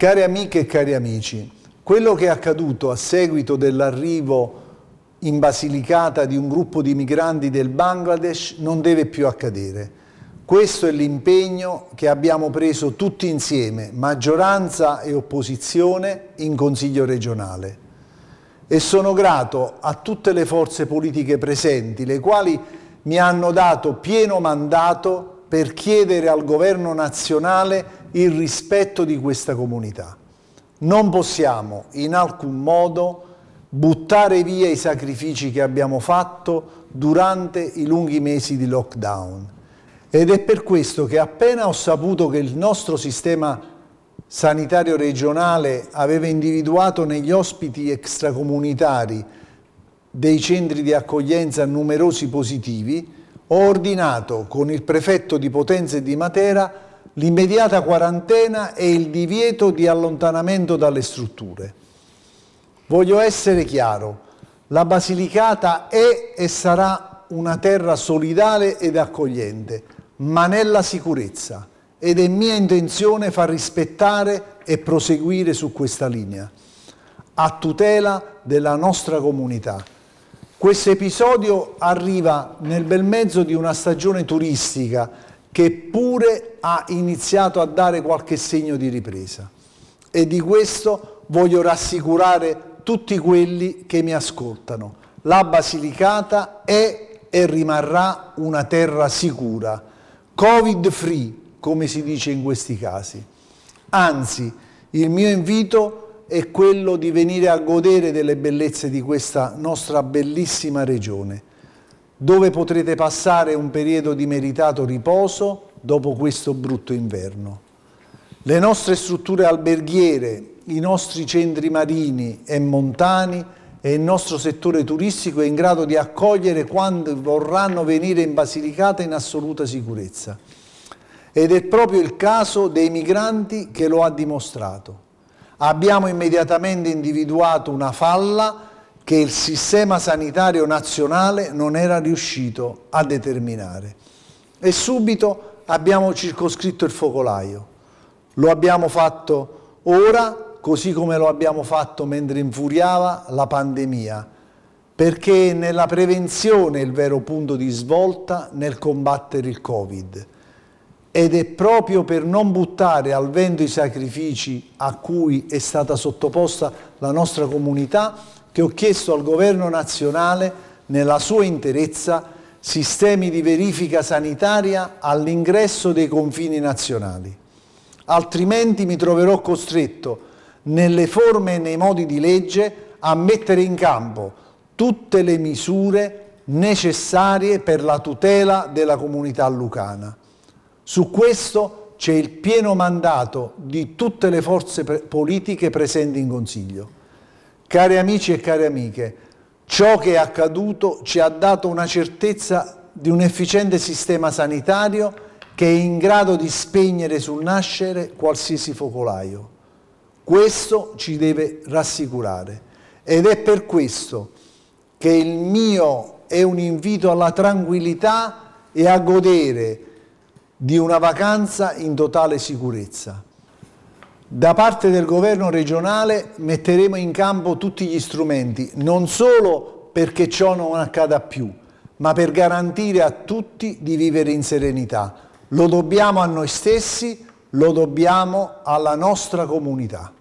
Care amiche e cari amici, quello che è accaduto a seguito dell'arrivo in Basilicata di un gruppo di migranti del Bangladesh non deve più accadere. Questo è l'impegno che abbiamo preso tutti insieme, maggioranza e opposizione, in Consiglio regionale. E sono grato a tutte le forze politiche presenti, le quali mi hanno dato pieno mandato per chiedere al governo nazionale il rispetto di questa comunità. Non possiamo in alcun modo buttare via i sacrifici che abbiamo fatto durante i lunghi mesi di lockdown. Ed è per questo che appena ho saputo che il nostro sistema sanitario regionale aveva individuato negli ospiti extracomunitari dei centri di accoglienza numerosi positivi, ho ordinato con il prefetto di Potenza e di Matera l'immediata quarantena e il divieto di allontanamento dalle strutture. Voglio essere chiaro, la Basilicata è e sarà una terra solidale ed accogliente, ma nella sicurezza ed è mia intenzione far rispettare e proseguire su questa linea, a tutela della nostra comunità. Questo episodio arriva nel bel mezzo di una stagione turistica che pure ha iniziato a dare qualche segno di ripresa e di questo voglio rassicurare tutti quelli che mi ascoltano. La Basilicata è e rimarrà una terra sicura, covid free come si dice in questi casi. Anzi, il mio invito è quello di venire a godere delle bellezze di questa nostra bellissima regione dove potrete passare un periodo di meritato riposo dopo questo brutto inverno. Le nostre strutture alberghiere, i nostri centri marini e montani e il nostro settore turistico è in grado di accogliere quando vorranno venire in Basilicata in assoluta sicurezza. Ed è proprio il caso dei migranti che lo ha dimostrato. Abbiamo immediatamente individuato una falla che il sistema sanitario nazionale non era riuscito a determinare. E subito abbiamo circoscritto il focolaio. Lo abbiamo fatto ora, così come lo abbiamo fatto mentre infuriava la pandemia, perché nella prevenzione è il vero punto di svolta nel combattere il Covid ed è proprio per non buttare al vento i sacrifici a cui è stata sottoposta la nostra comunità che ho chiesto al governo nazionale nella sua interezza sistemi di verifica sanitaria all'ingresso dei confini nazionali. Altrimenti mi troverò costretto, nelle forme e nei modi di legge, a mettere in campo tutte le misure necessarie per la tutela della comunità lucana. Su questo c'è il pieno mandato di tutte le forze pre politiche presenti in Consiglio. Cari amici e cari amiche, ciò che è accaduto ci ha dato una certezza di un efficiente sistema sanitario che è in grado di spegnere sul nascere qualsiasi focolaio. Questo ci deve rassicurare ed è per questo che il mio è un invito alla tranquillità e a godere di una vacanza in totale sicurezza. Da parte del governo regionale metteremo in campo tutti gli strumenti, non solo perché ciò non accada più, ma per garantire a tutti di vivere in serenità. Lo dobbiamo a noi stessi, lo dobbiamo alla nostra comunità.